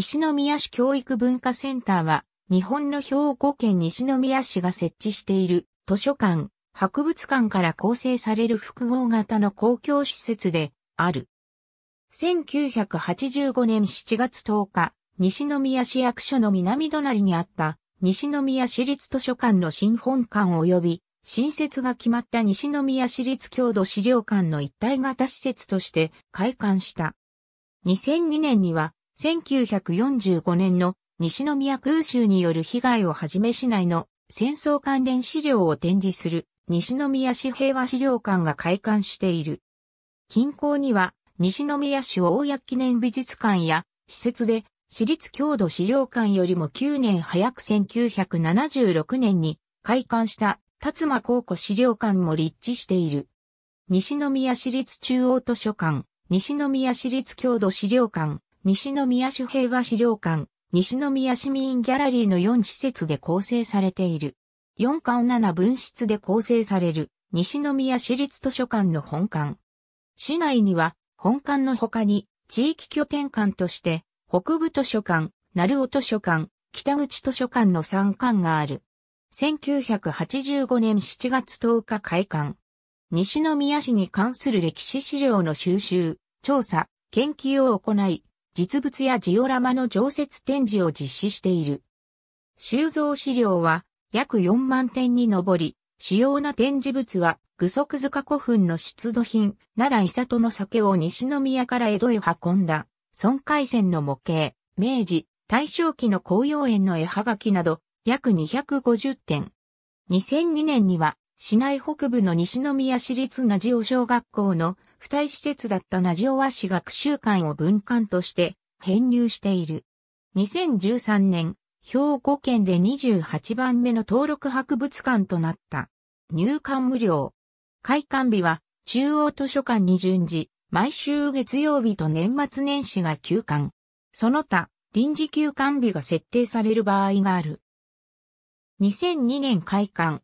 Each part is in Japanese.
西宮市教育文化センターは、日本の兵庫県西宮市が設置している図書館、博物館から構成される複合型の公共施設である。1985年7月10日、西宮市役所の南隣にあった西宮市立図書館の新本館及び新設が決まった西宮市立郷土資料館の一体型施設として開館した。2002年には1945年の西宮空襲による被害をはじめ市内の戦争関連資料を展示する西宮市平和資料館が開館している。近郊には西宮市大谷記念美術館や施設で私立郷土資料館よりも9年早く1976年に開館した辰馬高校資料館も立地している。西宮市立中央図書館、西宮市立郷土資料館、西宮市平和資料館、西宮市民ギャラリーの4施設で構成されている。4館7分室で構成される、西宮市立図書館の本館。市内には、本館の他に、地域拠点館として、北部図書館、鳴尾図書館、北口図書館の3館がある。1985年7月10日開館。西宮市に関する歴史資料の収集、調査、研究を行い、実物やジオラマの常設展示を実施している。収蔵資料は約4万点に上り、主要な展示物は具足塚古墳の出土品、奈良伊里の酒を西宮から江戸へ運んだ、孫海線の模型、明治、大正期の紅葉園の絵はがきなど、約250点。2002年には、市内北部の西宮市立ジオ小学校の付帯施設だったナジオワ市学習館を文館として編入している。2013年、兵庫県で28番目の登録博物館となった。入館無料。開館日は中央図書館に順次、毎週月曜日と年末年始が休館。その他、臨時休館日が設定される場合がある。2002年開館。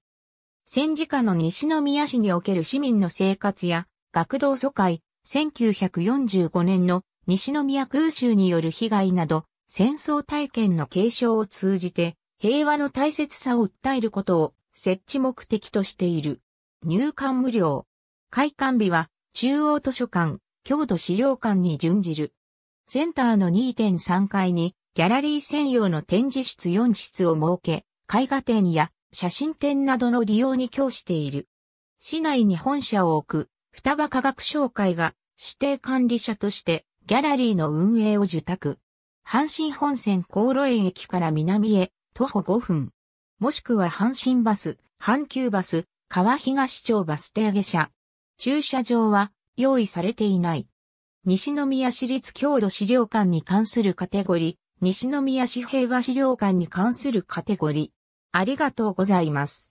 戦時下の西宮市における市民の生活や学童疎開、1945年の西宮空襲による被害など、戦争体験の継承を通じて、平和の大切さを訴えることを設置目的としている。入館無料。開館日は中央図書館、郷土資料館に準じる。センターの2.3階にギャラリー専用の展示室4室を設け、絵画展や写真展などの利用に供している。市内に本社を置く双葉科学商会が指定管理者としてギャラリーの運営を受託。阪神本線高路園駅から南へ徒歩5分。もしくは阪神バス、阪急バス、川東町バス停下車。駐車場は用意されていない。西宮市立郷土資料館に関するカテゴリー、西宮市平和資料館に関するカテゴリー。ありがとうございます。